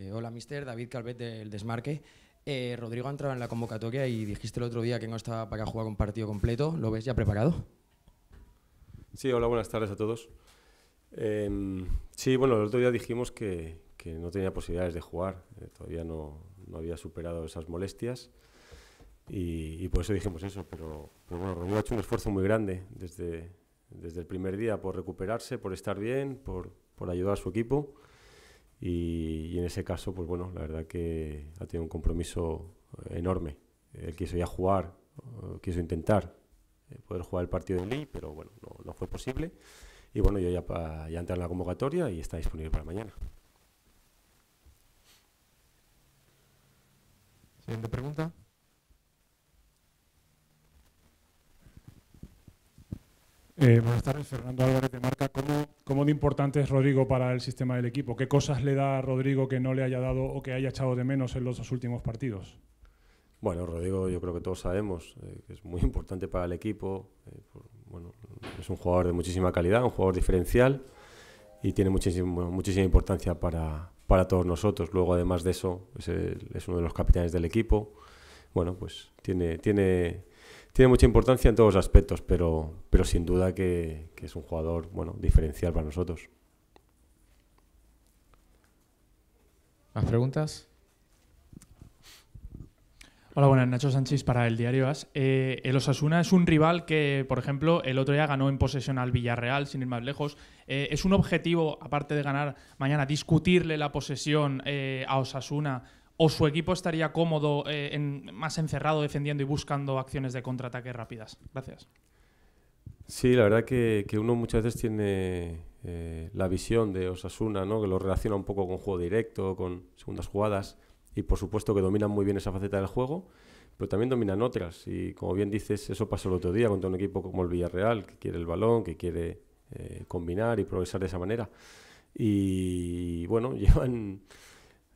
Eh, hola, mister. David Calvet del Desmarque. Eh, Rodrigo ha en la convocatoria y dijiste el otro día que no estaba para jugar un partido completo. ¿Lo ves ya preparado? Sí, hola, buenas tardes a todos. Em, sí, bueno, el otro día dijimos que, no tenía posibilidades de jugar. Eh, todavía no, había superado esas molestias. Y, por eso dijimos eso. Pero, pero bueno, Rodrigo ha hecho un esfuerzo muy grande desde, el primer día por recuperarse, por estar bien, por ayudar a su equipo. Y, en ese caso, pues bueno, la verdad que ha tenido un compromiso enorme. Él quiso ya jugar, eh, quiso intentar eh, poder jugar el partido en Lee, pero bueno, no, fue posible. Y bueno, yo ya, ya entré en la convocatoria y está disponible para mañana. Siguiente pregunta. Eh, buenas tardes, Fernando Álvarez de Marca. ¿Cómo, de importante es Rodrigo para el sistema del equipo? ¿Qué cosas le da a Rodrigo que no le haya dado o que haya echado de menos en los dos últimos partidos? Bueno, Rodrigo yo creo que todos sabemos eh, que es muy importante para el equipo. Eh, es un jugador de muchísima calidad, un jugador diferencial y tiene muchísima importancia para, para todos nosotros. Luego, además de eso, es, uno de los capitanes del equipo. Bueno, pues tiene, tiene tiene mucha importancia en todos los aspectos, pero, pero sin duda que, es un jugador bueno, diferencial para nosotros. ¿Más preguntas? Hola, buenas. Nacho Sánchez para el diario AS. Eh, el Osasuna es un rival que, por ejemplo, el otro día ganó en posesión al Villarreal, sin ir más lejos. Eh, ¿Es un objetivo, aparte de ganar mañana, discutirle la posesión eh, a Osasuna o su equipo estaría cómodo, eh, en, más encerrado, defendiendo y buscando acciones de contraataque rápidas? Gracias. Sí, la verdad que, uno muchas veces tiene eh, la visión de Osasuna, ¿no? que lo relaciona un poco con juego directo, con segundas jugadas, y por supuesto que dominan muy bien esa faceta del juego, pero también dominan otras. Y como bien dices, eso pasó el otro día contra un equipo como el Villarreal, que quiere el balón, que quiere eh, combinar y progresar de esa manera. Y bueno, llevan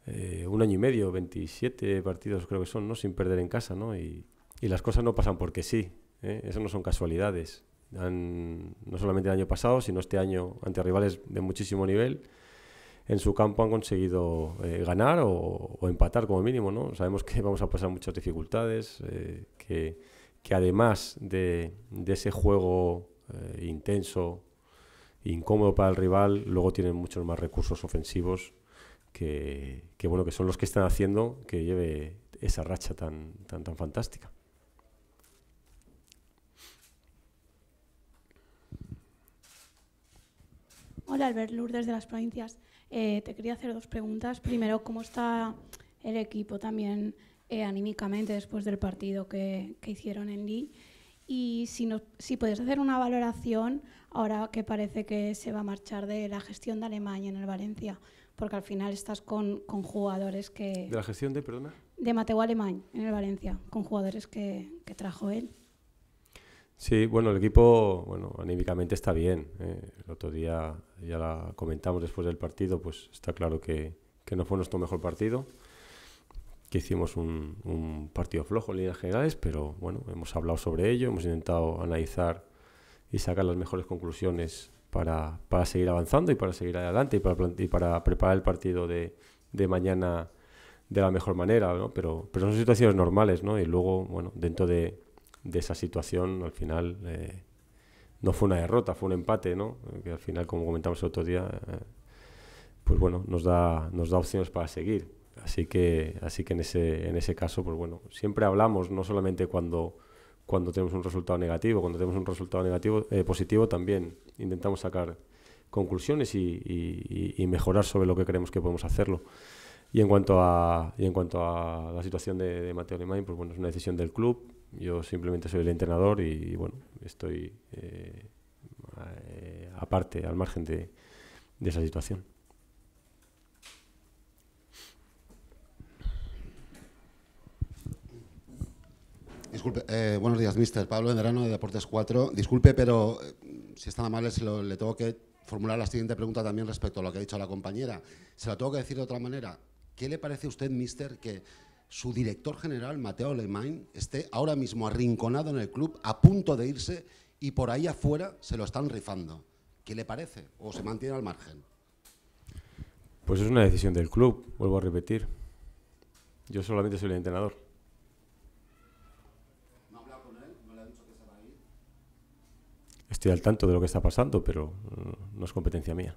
eh, un año y medio, 27 partidos creo que son, ¿no? Sin perder en casa, ¿no? Y, y las cosas no pasan porque sí, Esas ¿eh? eso no son casualidades. Han, no solamente el año pasado, sino este año ante rivales de muchísimo nivel, en su campo han conseguido eh, ganar o, o, empatar como mínimo, ¿no? Sabemos que vamos a pasar muchas dificultades, que, que, además de, de ese juego intenso, incómodo para el rival, luego tienen muchos más recursos ofensivos que, bueno, que son los que están haciendo que lleve esa racha tan, tan, tan fantástica. Hola Albert Lourdes de las provincias. Eh, te quería hacer dos preguntas. Primero, ¿cómo está el equipo también eh, anímicamente después del partido que, que hicieron en Li Y si, no si puedes hacer una valoración ahora que parece que se va a marchar de la gestión de Alemania en el Valencia, porque al final estás con, con jugadores que... ¿De la gestión de, perdona? De Mateo Alemán en el Valencia, con jugadores que, que trajo él. Sí, bueno, el equipo, bueno, anímicamente está bien. Eh. El otro día ya la comentamos después del partido, pues está claro que, que no fue nuestro mejor partido, que hicimos un, un partido flojo en líneas generales, pero bueno, hemos hablado sobre ello, hemos intentado analizar y sacar las mejores conclusiones para, para seguir avanzando y para seguir adelante y para, y para preparar el partido de, de mañana de la mejor manera, ¿no? Pero, pero son situaciones normales, ¿no? Y luego, bueno, dentro de, de esa situación, al final, eh, no fue una derrota, fue un empate, ¿no? Que al final, como comentamos el otro día, eh, pues bueno, nos da, nos da opciones para seguir. Así que, así que en, ese, en ese caso, pues bueno, siempre hablamos, no solamente cuando cuando tenemos un resultado negativo. Cuando tenemos un resultado negativo, eh, positivo, también intentamos sacar conclusiones y, mejorar sobre lo que creemos que podemos hacerlo. Y en cuanto a, en cuanto a la situación de, Mateo Alemán, pues bueno, es una decisión del club. Yo simplemente soy el entrenador y, bueno, estoy eh, eh, aparte, al margen de esa situación. Disculpe, eh, buenos días, mister. Pablo Enderano, de Deportes 4. Disculpe, pero eh, si está mal le tengo que formular la siguiente pregunta también respecto a lo que ha dicho la compañera. Se la tengo que decir de otra manera. ¿Qué le parece a usted, mister, que su director general, Mateo Lemain, esté ahora mismo arrinconado en el club, a punto de irse, y por ahí afuera se lo están rifando? ¿Qué le parece? ¿O se mantiene al margen? Pues es una decisión del club, vuelvo a repetir. Yo solamente soy el entrenador. estoy al tanto de lo que está pasando, pero mm, no es competencia mía.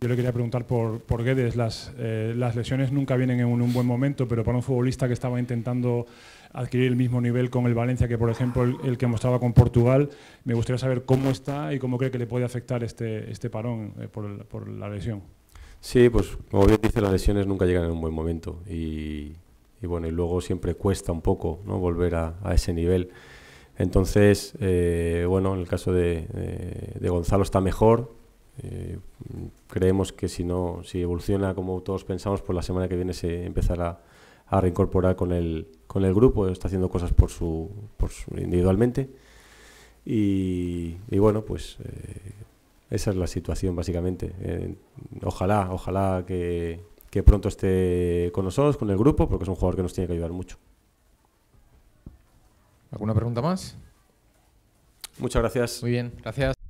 Yo le quería preguntar por, por Guedes. Las, eh, las lesiones nunca vienen en un, buen momento, pero para un futbolista que estaba intentando adquirir el mismo nivel con el Valencia que, por ejemplo, el, que mostraba con Portugal, me gustaría saber cómo está y cómo cree que le puede afectar este, este parón eh, por, por, la lesión. Sí, pues como bien dice, las lesiones nunca llegan en un buen momento y, y bueno, y luego siempre cuesta un poco ¿no? volver a, a ese nivel. Entonces, eh, bueno, en el caso de, eh, Gonzalo está mejor. Eh, creemos que si no, si evoluciona como todos pensamos, pues la semana que viene se empezará a, reincorporar con el, con el grupo. Está haciendo cosas por su, por su individualmente. Y, bueno, pues esa es la situación básicamente. ojalá, ojalá que pronto esté con nosotros, con el grupo, porque es un jugador que nos tiene que ayudar mucho. ¿Alguna pregunta más? Muchas gracias. Muy bien, gracias.